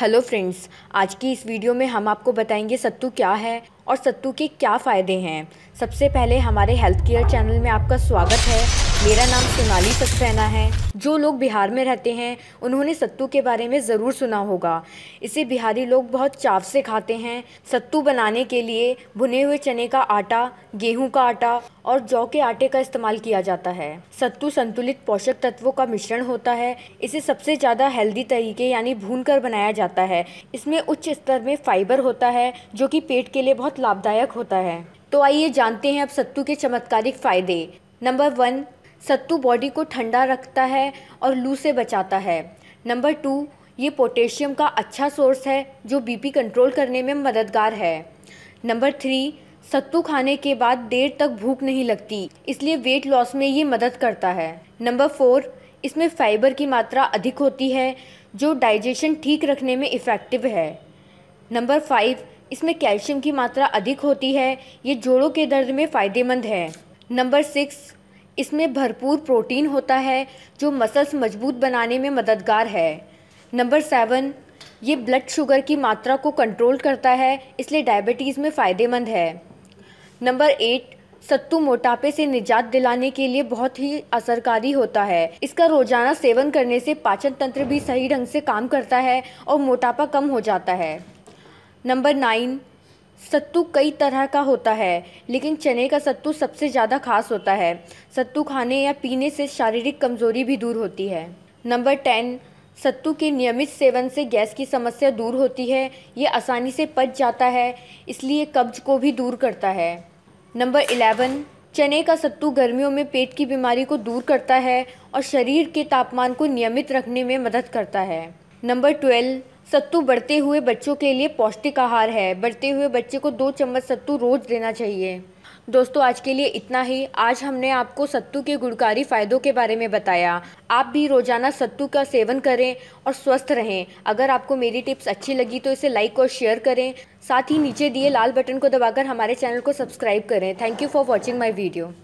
hello friends आज की इस वीडियो में हम आपको बताएंगे सत्तू क्या है और सत्तू के क्या फ़ायदे हैं सबसे पहले हमारे हेल्थ केयर चैनल में आपका स्वागत है मेरा नाम सोनाली सक्सेना है जो लोग बिहार में रहते हैं उन्होंने सत्तू के बारे में ज़रूर सुना होगा इसे बिहारी लोग बहुत चाव से खाते हैं सत्तू बनाने के लिए भुने हुए चने का आटा गेहूं का आटा और जौ के आटे का इस्तेमाल किया जाता है सत्तू संतुलित पोषक तत्वों का मिश्रण होता है इसे सबसे ज़्यादा हेल्दी तरीके यानी भून कर बनाया जाता है इसमें उच्च स्तर में फाइबर होता है जो कि पेट के लिए बहुत लाभदायक होता है तो आइए जानते हैं अब सत्तू के चमत्कारिक फ़ायदे नंबर वन सत्तू बॉडी को ठंडा रखता है और लू से बचाता है नंबर टू ये पोटेशियम का अच्छा सोर्स है जो बीपी कंट्रोल करने में मददगार है नंबर थ्री सत्तू खाने के बाद देर तक भूख नहीं लगती इसलिए वेट लॉस में ये मदद करता है नंबर फोर इसमें फाइबर की मात्रा अधिक होती है जो डाइजेशन ठीक रखने में इफ़ेक्टिव है नंबर फाइव इसमें कैल्शियम की मात्रा अधिक होती है ये जोड़ों के दर्द में फ़ायदेमंद है नंबर सिक्स इसमें भरपूर प्रोटीन होता है जो मसल्स मजबूत बनाने में मददगार है नंबर सेवन ये ब्लड शुगर की मात्रा को कंट्रोल करता है इसलिए डायबिटीज़ में फ़ायदेमंद है नंबर एट सत्तू मोटापे से निजात दिलाने के लिए बहुत ही असरकारी होता है इसका रोजाना सेवन करने से पाचन तंत्र भी सही ढंग से काम करता है और मोटापा कम हो जाता है नंबर नाइन सत्तू कई तरह का होता है लेकिन चने का सत्तू सबसे ज़्यादा खास होता है सत्तू खाने या पीने से शारीरिक कमजोरी भी दूर होती है नंबर टेन सत्तू के नियमित सेवन से गैस की समस्या दूर होती है ये आसानी से पच जाता है इसलिए कब्ज को भी दूर करता है नंबर इलेवन चने का सत्तू गर्मियों में पेट की बीमारी को दूर करता है और शरीर के तापमान को नियमित रखने में मदद करता है नंबर ट्वेल्व सत्तू बढ़ते हुए बच्चों के लिए पौष्टिक आहार है बढ़ते हुए बच्चे को दो चम्मच सत्तू रोज देना चाहिए दोस्तों आज के लिए इतना ही आज हमने आपको सत्तू के गुणकारी फ़ायदों के बारे में बताया आप भी रोज़ाना सत्तू का सेवन करें और स्वस्थ रहें अगर आपको मेरी टिप्स अच्छी लगी तो इसे लाइक और शेयर करें साथ ही नीचे दिए लाल बटन को दबाकर हमारे चैनल को सब्सक्राइब करें thank you for watching my video